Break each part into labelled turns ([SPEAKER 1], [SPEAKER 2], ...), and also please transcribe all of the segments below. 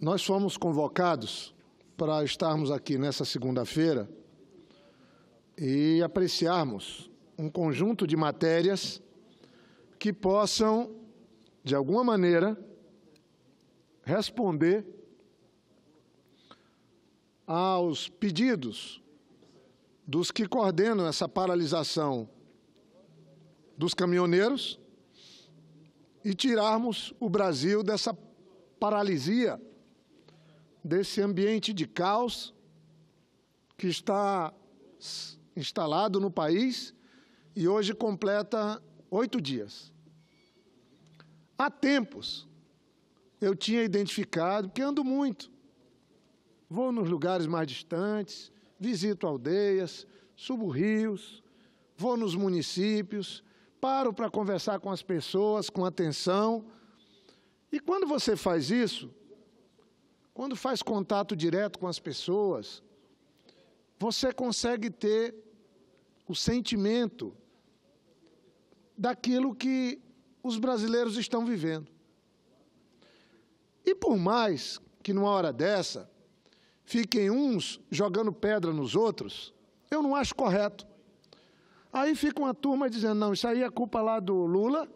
[SPEAKER 1] Nós fomos convocados para estarmos aqui nessa segunda-feira e apreciarmos um conjunto de matérias que possam, de alguma maneira, responder aos pedidos dos que coordenam essa paralisação dos caminhoneiros e tirarmos o Brasil dessa paralisia desse ambiente de caos que está instalado no país e hoje completa oito dias. Há tempos eu tinha identificado, que ando muito, vou nos lugares mais distantes, visito aldeias, subo rios, vou nos municípios, paro para conversar com as pessoas com atenção. E quando você faz isso, quando faz contato direto com as pessoas, você consegue ter o sentimento daquilo que os brasileiros estão vivendo. E por mais que numa hora dessa fiquem uns jogando pedra nos outros, eu não acho correto. Aí fica uma turma dizendo: não, isso aí é culpa lá do Lula,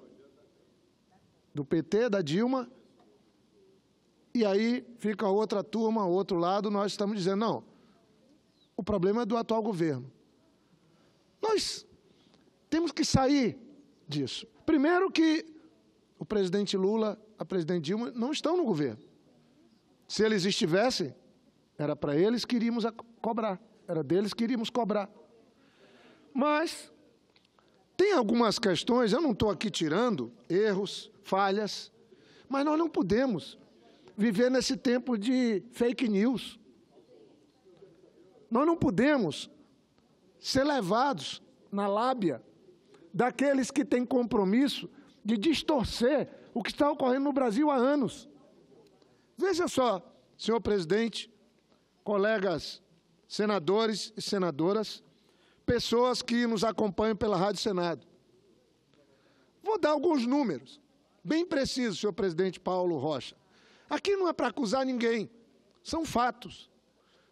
[SPEAKER 1] do PT, da Dilma. E aí fica outra turma, outro lado, nós estamos dizendo, não, o problema é do atual governo. Nós temos que sair disso. Primeiro que o presidente Lula, a presidente Dilma não estão no governo. Se eles estivessem, era para eles que iríamos cobrar, era deles que iríamos cobrar. Mas tem algumas questões, eu não estou aqui tirando erros, falhas, mas nós não podemos viver nesse tempo de fake news. Nós não podemos ser levados na lábia daqueles que têm compromisso de distorcer o que está ocorrendo no Brasil há anos. Veja só, senhor presidente, colegas senadores e senadoras, pessoas que nos acompanham pela Rádio Senado. Vou dar alguns números, bem precisos, senhor presidente Paulo Rocha. Aqui não é para acusar ninguém, são fatos.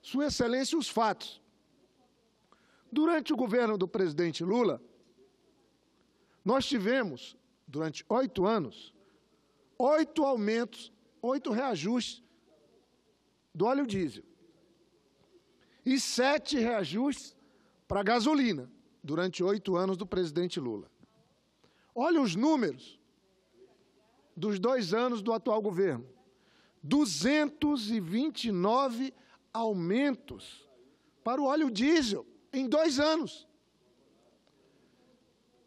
[SPEAKER 1] Sua Excelência, os fatos. Durante o governo do presidente Lula, nós tivemos, durante oito anos, oito aumentos, oito reajustes do óleo diesel e sete reajustes para a gasolina durante oito anos do presidente Lula. Olha os números dos dois anos do atual governo. 229 aumentos para o óleo diesel em dois anos.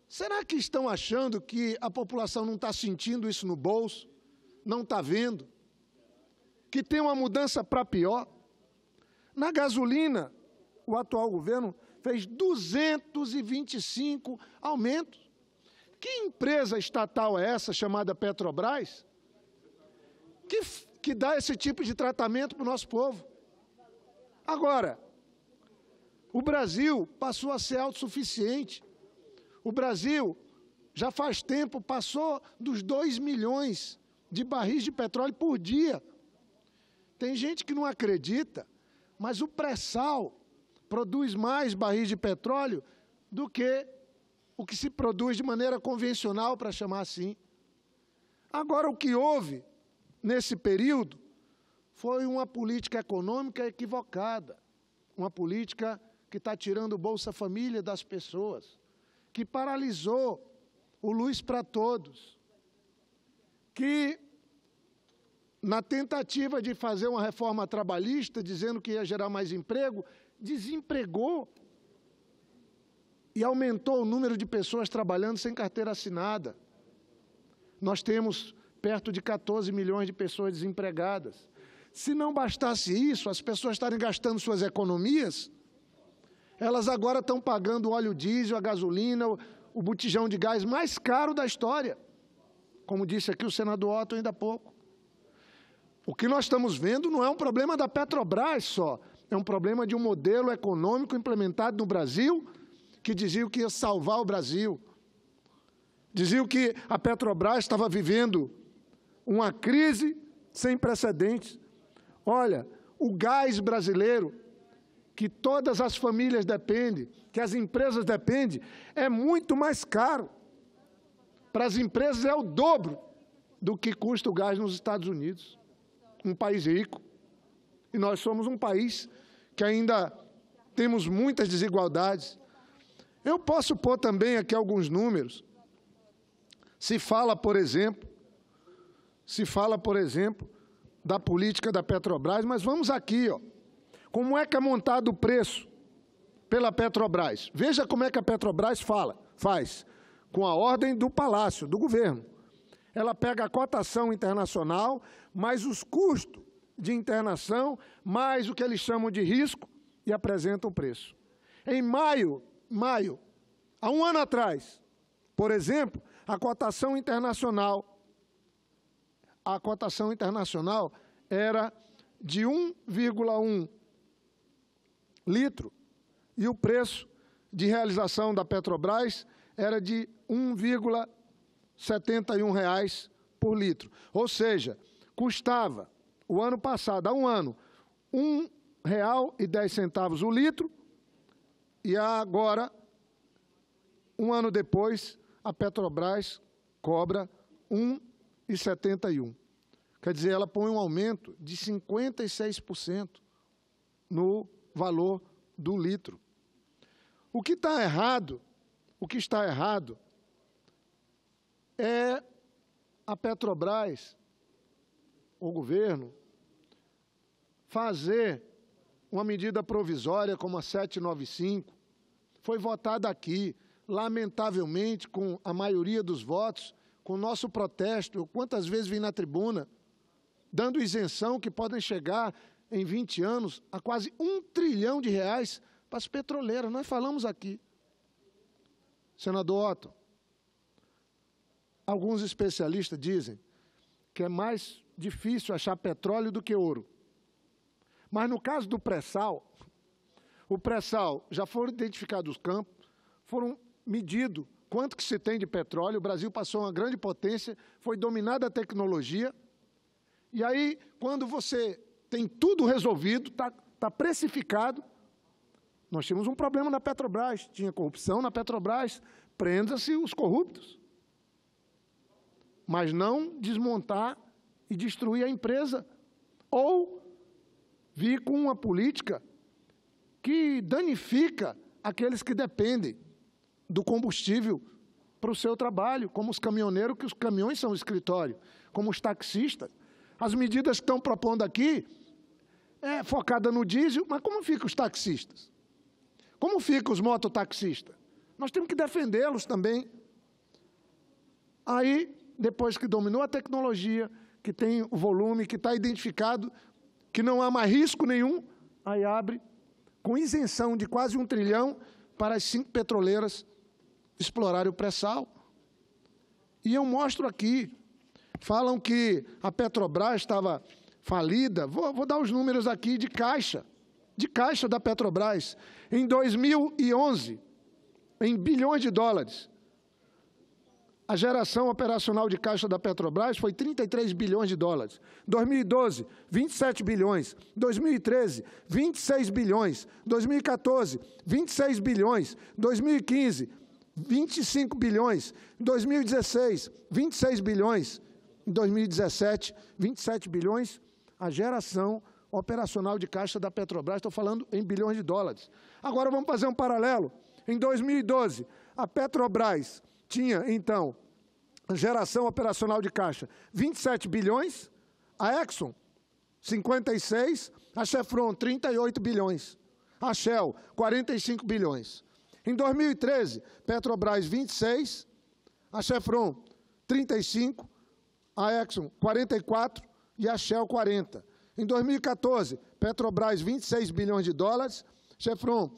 [SPEAKER 1] Será que estão achando que a população não está sentindo isso no bolso? Não está vendo? Que tem uma mudança para pior? Na gasolina, o atual governo fez 225 aumentos. Que empresa estatal é essa chamada Petrobras? Que que dá esse tipo de tratamento para o nosso povo. Agora, o Brasil passou a ser autossuficiente. O Brasil, já faz tempo, passou dos 2 milhões de barris de petróleo por dia. Tem gente que não acredita, mas o pré-sal produz mais barris de petróleo do que o que se produz de maneira convencional, para chamar assim. Agora, o que houve nesse período foi uma política econômica equivocada, uma política que está tirando o Bolsa Família das pessoas, que paralisou o Luz para Todos, que na tentativa de fazer uma reforma trabalhista, dizendo que ia gerar mais emprego, desempregou e aumentou o número de pessoas trabalhando sem carteira assinada. Nós temos perto de 14 milhões de pessoas desempregadas. Se não bastasse isso, as pessoas estarem gastando suas economias, elas agora estão pagando o óleo diesel, a gasolina, o botijão de gás mais caro da história. Como disse aqui o senador Otto ainda há pouco. O que nós estamos vendo não é um problema da Petrobras só, é um problema de um modelo econômico implementado no Brasil que dizia que ia salvar o Brasil. dizia que a Petrobras estava vivendo uma crise sem precedentes. Olha, o gás brasileiro, que todas as famílias dependem, que as empresas dependem, é muito mais caro. Para as empresas é o dobro do que custa o gás nos Estados Unidos. Um país rico. E nós somos um país que ainda temos muitas desigualdades. Eu posso pôr também aqui alguns números. Se fala, por exemplo, se fala, por exemplo, da política da Petrobras, mas vamos aqui, ó. Como é que é montado o preço pela Petrobras? Veja como é que a Petrobras fala, faz com a ordem do Palácio, do governo. Ela pega a cotação internacional, mais os custos de internação, mais o que eles chamam de risco e apresenta o preço. Em maio, maio, há um ano atrás, por exemplo, a cotação internacional a cotação internacional era de 1,1 litro e o preço de realização da Petrobras era de R$ 1,71 por litro. Ou seja, custava o ano passado, há um ano, R$ 1,10 o litro e agora, um ano depois, a Petrobras cobra R$ 171. Quer dizer, ela põe um aumento de 56% no valor do litro. O que está errado, o que está errado é a Petrobras, o governo, fazer uma medida provisória como a 795, foi votada aqui, lamentavelmente, com a maioria dos votos, com o nosso protesto, quantas vezes vim na tribuna, dando isenção que podem chegar em 20 anos a quase um trilhão de reais para as petroleiras. Nós falamos aqui. Senador Otto, alguns especialistas dizem que é mais difícil achar petróleo do que ouro. Mas no caso do pré-sal, o pré-sal já foram identificados os campos, foram medidos quanto que se tem de petróleo, o Brasil passou uma grande potência, foi dominada a tecnologia, e aí, quando você tem tudo resolvido, está tá precificado, nós tínhamos um problema na Petrobras, tinha corrupção na Petrobras, prenda-se os corruptos. Mas não desmontar e destruir a empresa, ou vir com uma política que danifica aqueles que dependem do combustível para o seu trabalho, como os caminhoneiros, que os caminhões são escritório, como os taxistas. As medidas que estão propondo aqui é focada no diesel, mas como ficam os taxistas? Como ficam os mototaxistas? Nós temos que defendê-los também. Aí, depois que dominou a tecnologia, que tem o volume, que está identificado, que não há mais risco nenhum, aí abre com isenção de quase um trilhão para as cinco petroleiras explorar o pré-sal. E eu mostro aqui. Falam que a Petrobras estava falida. Vou, vou dar os números aqui de caixa. De caixa da Petrobras. Em 2011, em bilhões de dólares. A geração operacional de caixa da Petrobras foi 33 bilhões de dólares. 2012, 27 bilhões. 2013, 26 bilhões. 2014, 26 bilhões. 2015, 25 bilhões. Em 2016, 26 bilhões. Em 2017, 27 bilhões. A geração operacional de caixa da Petrobras, estou falando em bilhões de dólares. Agora vamos fazer um paralelo. Em 2012, a Petrobras tinha, então, geração operacional de caixa 27 bilhões, a Exxon 56, a Chevron 38 bilhões, a Shell 45 bilhões. Em 2013, Petrobras 26, a Chevron 35, a Exxon 44 e a Shell 40. Em 2014, Petrobras 26 bilhões de dólares, Chevron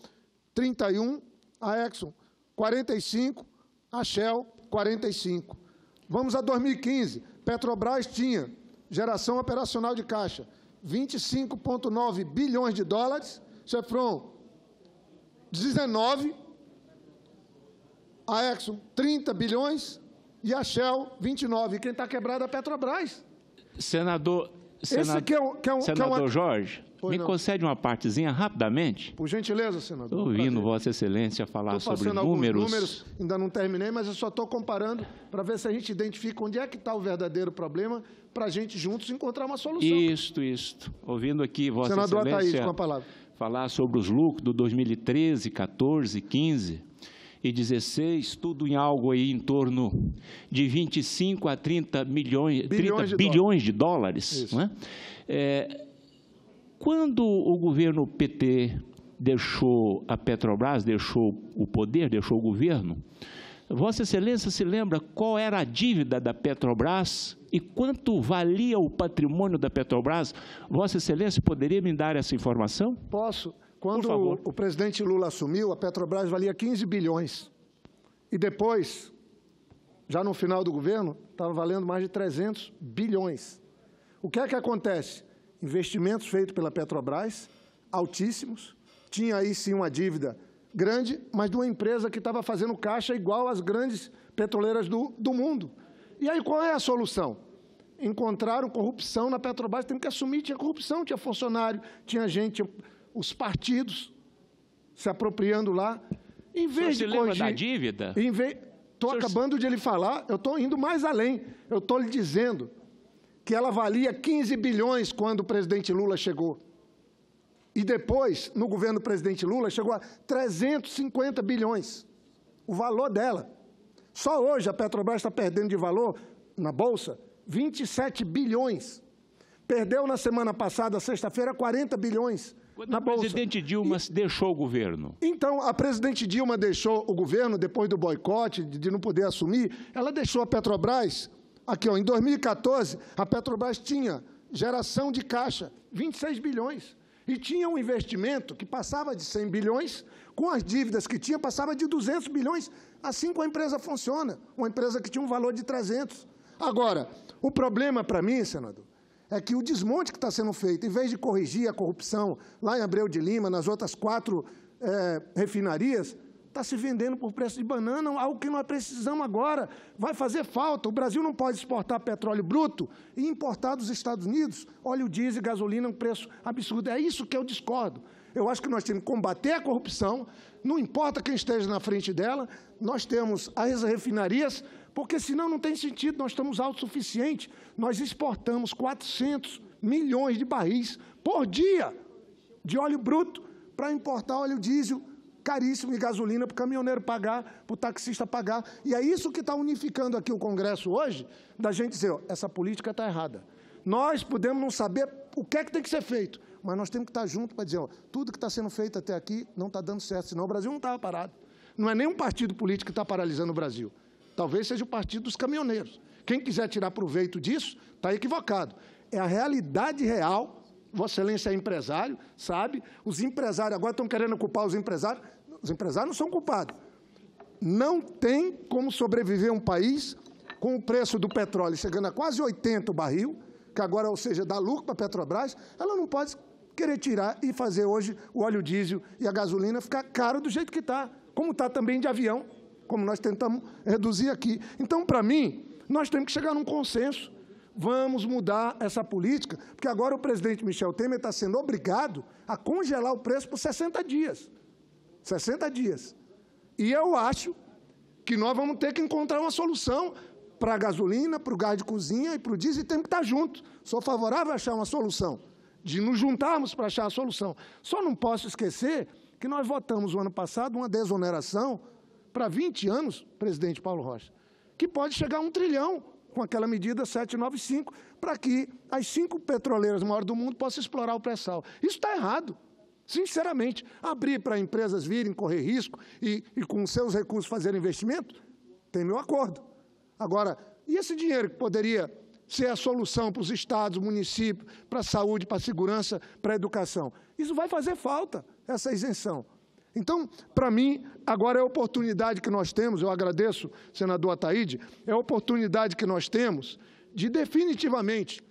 [SPEAKER 1] 31, a Exxon 45, a Shell 45. Vamos a 2015, Petrobras tinha geração operacional de caixa 25,9 bilhões de dólares, Chevron 19 a Exxon 30 bilhões e a Shell 29. E quem está quebrado é a Petrobras.
[SPEAKER 2] Senador, senador, Esse é um, é um, senador é uma... Jorge, me não. concede uma partezinha rapidamente?
[SPEAKER 1] Por gentileza, senador. Estou
[SPEAKER 2] ouvindo Vossa Excelência falar sobre números. números.
[SPEAKER 1] Ainda não terminei, mas eu só estou comparando para ver se a gente identifica onde é que está o verdadeiro problema para a gente juntos encontrar uma solução.
[SPEAKER 2] Isto, isto. Ouvindo aqui Vossa senador Excelência Ataíde, com a palavra. falar sobre os lucros do 2013, 14, 15 e 16, tudo em algo aí em torno de 25 a 30 milhões, bilhões 30 de bilhões de dólares. Né? É, quando o governo PT deixou a Petrobras, deixou o poder, deixou o governo, Vossa Excelência se lembra qual era a dívida da Petrobras e quanto valia o patrimônio da Petrobras? Vossa Excelência poderia me dar essa informação?
[SPEAKER 1] Posso. Quando o presidente Lula assumiu, a Petrobras valia 15 bilhões. E depois, já no final do governo, estava valendo mais de 300 bilhões. O que é que acontece? Investimentos feitos pela Petrobras, altíssimos, tinha aí sim uma dívida grande, mas de uma empresa que estava fazendo caixa igual às grandes petroleiras do, do mundo. E aí qual é a solução? Encontraram corrupção na Petrobras, tem que assumir, tinha corrupção, tinha funcionário, tinha gente, tinha os partidos se apropriando lá. Em vez de corrigir, da dívida? Em vez, estou acabando de lhe falar, eu estou indo mais além. Eu estou lhe dizendo que ela valia 15 bilhões quando o presidente Lula chegou. E depois, no governo do presidente Lula, chegou a 350 bilhões. O valor dela. Só hoje a Petrobras está perdendo de valor, na Bolsa, 27 bilhões. Perdeu na semana passada, sexta-feira, 40 bilhões. Quando a tá Bolsa.
[SPEAKER 2] presidente Dilma e... deixou o governo?
[SPEAKER 1] Então, a presidente Dilma deixou o governo depois do boicote, de não poder assumir. Ela deixou a Petrobras. Aqui, ó, em 2014, a Petrobras tinha geração de caixa, 26 bilhões. E tinha um investimento que passava de 100 bilhões, com as dívidas que tinha, passava de 200 bilhões. Assim que a empresa funciona, uma empresa que tinha um valor de 300. Agora, o problema para mim, senador, é que o desmonte que está sendo feito, em vez de corrigir a corrupção lá em Abreu de Lima, nas outras quatro é, refinarias, está se vendendo por preço de banana, algo que nós precisamos agora. Vai fazer falta. O Brasil não pode exportar petróleo bruto e importar dos Estados Unidos óleo diesel e gasolina a um preço absurdo. É isso que eu discordo. Eu acho que nós temos que combater a corrupção, não importa quem esteja na frente dela, nós temos as refinarias porque senão não tem sentido, nós estamos autossuficientes. Nós exportamos 400 milhões de barris por dia de óleo bruto para importar óleo diesel caríssimo e gasolina para o caminhoneiro pagar, para o taxista pagar. E é isso que está unificando aqui o Congresso hoje, da gente dizer, ó, essa política está errada. Nós podemos não saber o que é que tem que ser feito, mas nós temos que estar junto para dizer, ó, tudo que está sendo feito até aqui não está dando certo, senão o Brasil não estava parado. Não é nenhum partido político que está paralisando o Brasil. Talvez seja o partido dos caminhoneiros. Quem quiser tirar proveito disso, está equivocado. É a realidade real. Vossa Excelência é empresário, sabe? Os empresários agora estão querendo culpar os empresários. Os empresários não são culpados. Não tem como sobreviver um país com o preço do petróleo chegando a quase 80 o barril, que agora, ou seja, dá lucro para a Petrobras, ela não pode querer tirar e fazer hoje o óleo diesel e a gasolina ficar caro do jeito que está, como está também de avião como nós tentamos reduzir aqui. Então, para mim, nós temos que chegar num consenso. Vamos mudar essa política, porque agora o presidente Michel Temer está sendo obrigado a congelar o preço por 60 dias. 60 dias. E eu acho que nós vamos ter que encontrar uma solução para a gasolina, para o gás de cozinha e para o diesel, e temos que estar tá juntos. Sou favorável a achar uma solução, de nos juntarmos para achar a solução. Só não posso esquecer que nós votamos, o ano passado, uma desoneração para 20 anos, presidente Paulo Rocha, que pode chegar a um trilhão com aquela medida 795, para que as cinco petroleiras maiores do mundo possam explorar o pré-sal. Isso está errado. Sinceramente, abrir para empresas virem correr risco e, e com seus recursos fazer investimento, tem meu acordo. Agora, e esse dinheiro que poderia ser a solução para os estados, municípios, para a saúde, para a segurança, para a educação? Isso vai fazer falta, essa isenção. Então, para mim, agora é a oportunidade que nós temos, eu agradeço, senador Ataíde, é a oportunidade que nós temos de definitivamente,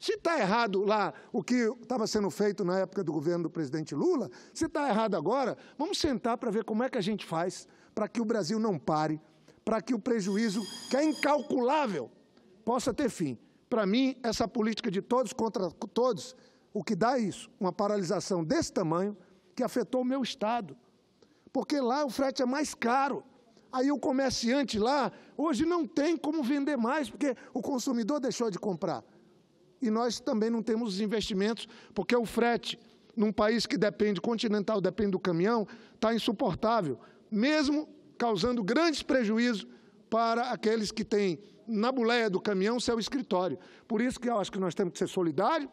[SPEAKER 1] se está errado lá o que estava sendo feito na época do governo do presidente Lula, se está errado agora, vamos sentar para ver como é que a gente faz para que o Brasil não pare, para que o prejuízo, que é incalculável, possa ter fim. Para mim, essa política de todos contra todos, o que dá é isso, uma paralisação desse tamanho, que afetou o meu estado. Porque lá o frete é mais caro. Aí o comerciante lá, hoje não tem como vender mais, porque o consumidor deixou de comprar. E nós também não temos os investimentos, porque o frete, num país que depende continental, depende do caminhão, está insuportável, mesmo causando grandes prejuízos para aqueles que têm na buleia do caminhão seu escritório. Por isso que eu acho que nós temos que ser solidários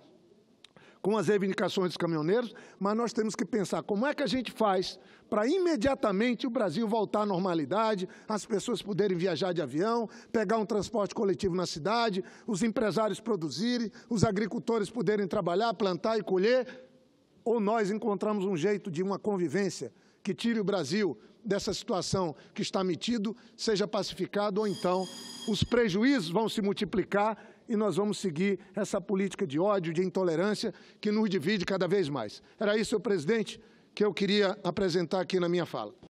[SPEAKER 1] com as reivindicações dos caminhoneiros, mas nós temos que pensar como é que a gente faz para imediatamente o Brasil voltar à normalidade, as pessoas poderem viajar de avião, pegar um transporte coletivo na cidade, os empresários produzirem, os agricultores poderem trabalhar, plantar e colher, ou nós encontramos um jeito de uma convivência que tire o Brasil dessa situação que está metido, seja pacificado ou então os prejuízos vão se multiplicar e nós vamos seguir essa política de ódio, de intolerância que nos divide cada vez mais. Era isso, senhor presidente, que eu queria apresentar aqui na minha fala.